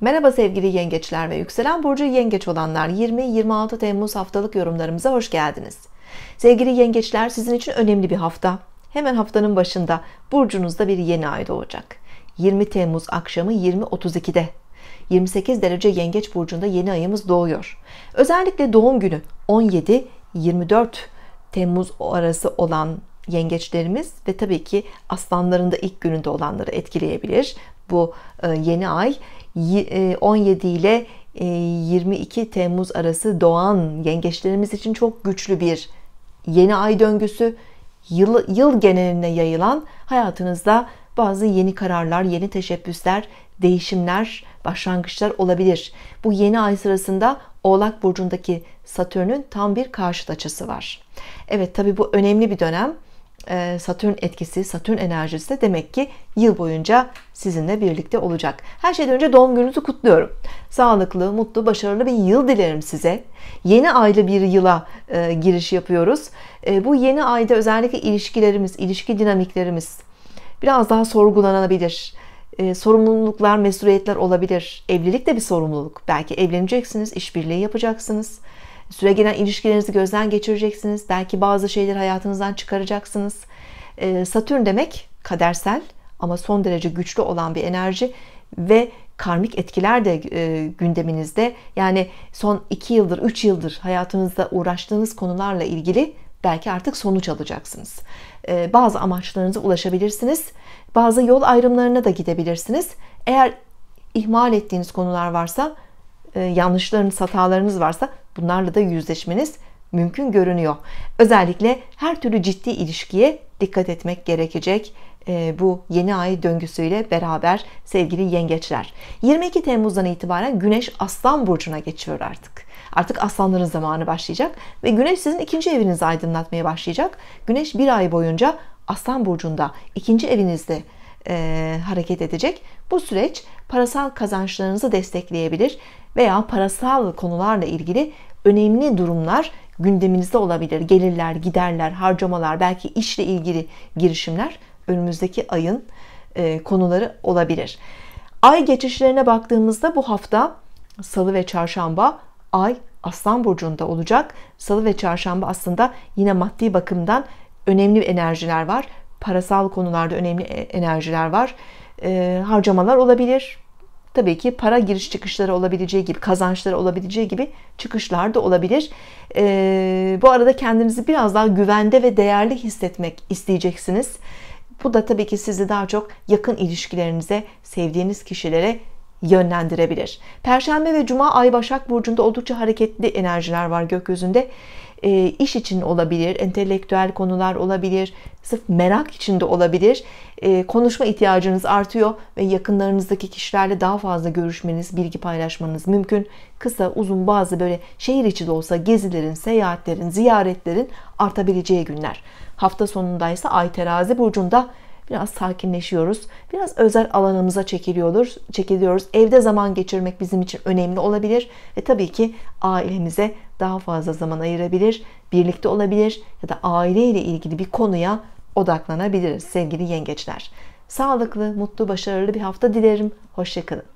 Merhaba sevgili yengeçler ve yükselen burcu yengeç olanlar 20-26 Temmuz haftalık yorumlarımıza hoş geldiniz. Sevgili yengeçler sizin için önemli bir hafta. Hemen haftanın başında burcunuzda bir yeni ay doğacak. 20 Temmuz akşamı 20.32'de 28 derece yengeç burcunda yeni ayımız doğuyor. Özellikle doğum günü 17-24 Temmuz arası olan yengeçlerimiz ve tabii ki aslanların da ilk gününde olanları etkileyebilir. Bu e, yeni ay 17 e, ile 22 e, Temmuz arası doğan yengeçlerimiz için çok güçlü bir yeni ay döngüsü. Yıl, yıl geneline yayılan hayatınızda bazı yeni kararlar, yeni teşebbüsler, değişimler, başlangıçlar olabilir. Bu yeni ay sırasında Oğlak burcundaki Satürn'ün tam bir karşıt açısı var. Evet tabi bu önemli bir dönem. Ee, Satürn etkisi, Satürn enerjisi de demek ki yıl boyunca sizinle birlikte olacak. Her şeyden önce doğum gününüzü kutluyorum. Sağlıklı, mutlu, başarılı bir yıl dilerim size. Yeni aylı bir yıla e, giriş yapıyoruz. E, bu yeni ayda özellikle ilişkilerimiz, ilişki dinamiklerimiz biraz daha sorgulanabilir. E, sorumluluklar, mesuliyetler olabilir. Evlilik de bir sorumluluk. Belki evleneceksiniz, işbirliği yapacaksınız. yapacaksınız süre gelen ilişkilerinizi gözden geçireceksiniz. Belki bazı şeyleri hayatınızdan çıkaracaksınız. E, Satürn demek kadersel ama son derece güçlü olan bir enerji ve karmik etkiler de e, gündeminizde. Yani son 2 yıldır, 3 yıldır hayatınızda uğraştığınız konularla ilgili belki artık sonuç alacaksınız. E, bazı amaçlarınıza ulaşabilirsiniz. Bazı yol ayrımlarına da gidebilirsiniz. Eğer ihmal ettiğiniz konular varsa e, yanlışlarınız, hatalarınız varsa bunlarla da yüzleşmeniz mümkün görünüyor. Özellikle her türlü ciddi ilişkiye dikkat etmek gerekecek e, bu yeni ay döngüsüyle beraber sevgili yengeçler. 22 Temmuz'dan itibaren Güneş Aslan Burcu'na geçiyor artık. Artık aslanların zamanı başlayacak ve Güneş sizin ikinci evinizi aydınlatmaya başlayacak. Güneş bir ay boyunca Aslan Burcu'nda, ikinci evinizde e, hareket edecek. Bu süreç parasal kazançlarınızı destekleyebilir veya parasal konularla ilgili önemli durumlar gündeminizde olabilir. Gelirler, giderler, harcamalar, belki işle ilgili girişimler önümüzdeki ayın e, konuları olabilir. Ay geçişlerine baktığımızda bu hafta salı ve çarşamba ay Aslan burcunda olacak. Salı ve çarşamba aslında yine maddi bakımdan önemli enerjiler var parasal konularda önemli e, enerjiler var. E, harcamalar olabilir. Tabii ki para giriş çıkışları olabileceği gibi, kazançları olabileceği gibi çıkışlar da olabilir. E, bu arada kendinizi biraz daha güvende ve değerli hissetmek isteyeceksiniz. Bu da tabii ki sizi daha çok yakın ilişkilerinize, sevdiğiniz kişilere yönlendirebilir. Perşembe ve Cuma ay Başak Burcu'nda oldukça hareketli enerjiler var gökyüzünde. E, iş için olabilir, entelektüel konular olabilir, sırf merak içinde olabilir. E, konuşma ihtiyacınız artıyor ve yakınlarınızdaki kişilerle daha fazla görüşmeniz, bilgi paylaşmanız mümkün. Kısa, uzun bazı böyle şehir içi de olsa gezilerin, seyahatlerin, ziyaretlerin artabileceği günler. Hafta sonunda ise Ay Terazi Burcu'nda Biraz sakinleşiyoruz. Biraz özel alanımıza çekiliyoruz. Çekiliyoruz. Evde zaman geçirmek bizim için önemli olabilir ve tabii ki ailemize daha fazla zaman ayırabilir, birlikte olabilir ya da aileyle ilgili bir konuya odaklanabiliriz sevgili yengeçler. Sağlıklı, mutlu, başarılı bir hafta dilerim. Hoşçakalın.